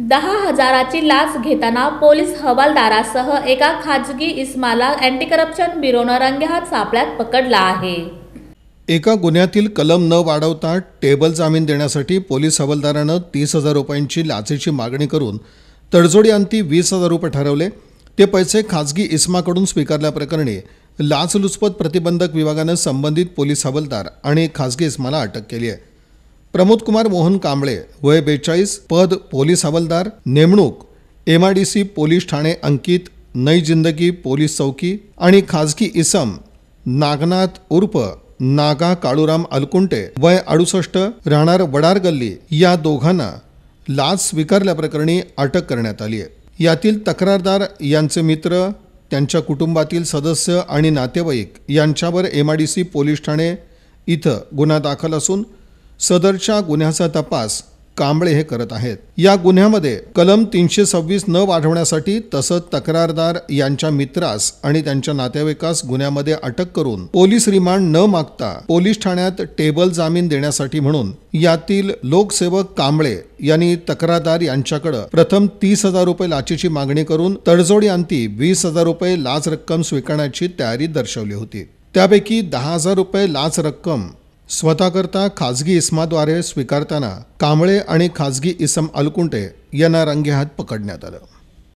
दहा हजाराची लाच घेताना पोलीस हवालदारासह एका खाजगी इस्माला अँटी करप्शन ब्युरोनं रंगेहात सापळ्यात पकडला आहे एका गुन्ह्यातील कलम न वाढवता टेबल जामीन देण्यासाठी पोलीस हवालदारानं तीस हजार रुपयांची लाचेची मागणी करून तडजोडी अंती वीस हजार रुपये ठरवले ते पैसे खाजगी इस्माकडून स्वीकारल्याप्रकरणी लाचलुचपत प्रतिबंधक विभागानं संबंधित पोलीस हवालदार आणि खाजगी इस्माला अटक केली आहे प्रमोद कुमार मोहन कांबळे वय बेचाळीस पद पोलीस हवालदार नेमणूक M I D C police Thane अंकित नई जिंदगी पोलीस चौकी आणि खाजगी इसम नागनाथ उर्फ नागा काळूराम अलकुंटे वय अडुसष्ट राहणार वडार गल्ली या दोघांना लाच स्वीकारल्याप्रकरणी अटक करण्यात आली आहे यातील तक्रारदार यांचे मित्र त्यांच्या कुटुंबातील सदस्य आणि नातेवाईक यांच्यावर M D C police Thane इथं गुन्हा दाखल असून सदरच्या गुन्ह्याचा तपास कांबळे हे करत आहेत या गुन्ह्यामध्ये कलम तीनशे सव्वीस न वाढवण्यासाठी तसंच तक्रारदार यांच्या मित्रास आणि त्यांच्या नातेवाईकास गुन्ह्यामध्ये अटक करून पोलीस रिमांड न मागता पोलीस ठाण्यात टेबल जामीन देण्यासाठी म्हणून यातील लोकसेवक कांबळे यांनी तक्रारदार यांच्याकडे प्रथम तीस हजार रुपये लाचेची मागणी करून तडजोडी वीस हजार रुपये लाच रक्कम स्वीकारण्याची तयारी दर्शवली होती त्यापैकी दहा हजार रुपये लाच रक्कम स्वतःकरता खाजगी इसमाद्वारे स्वीकारताना कांबळे आणि खाजगी इसम अलकुंटे यांना रंगेहात पकडण्यात आलं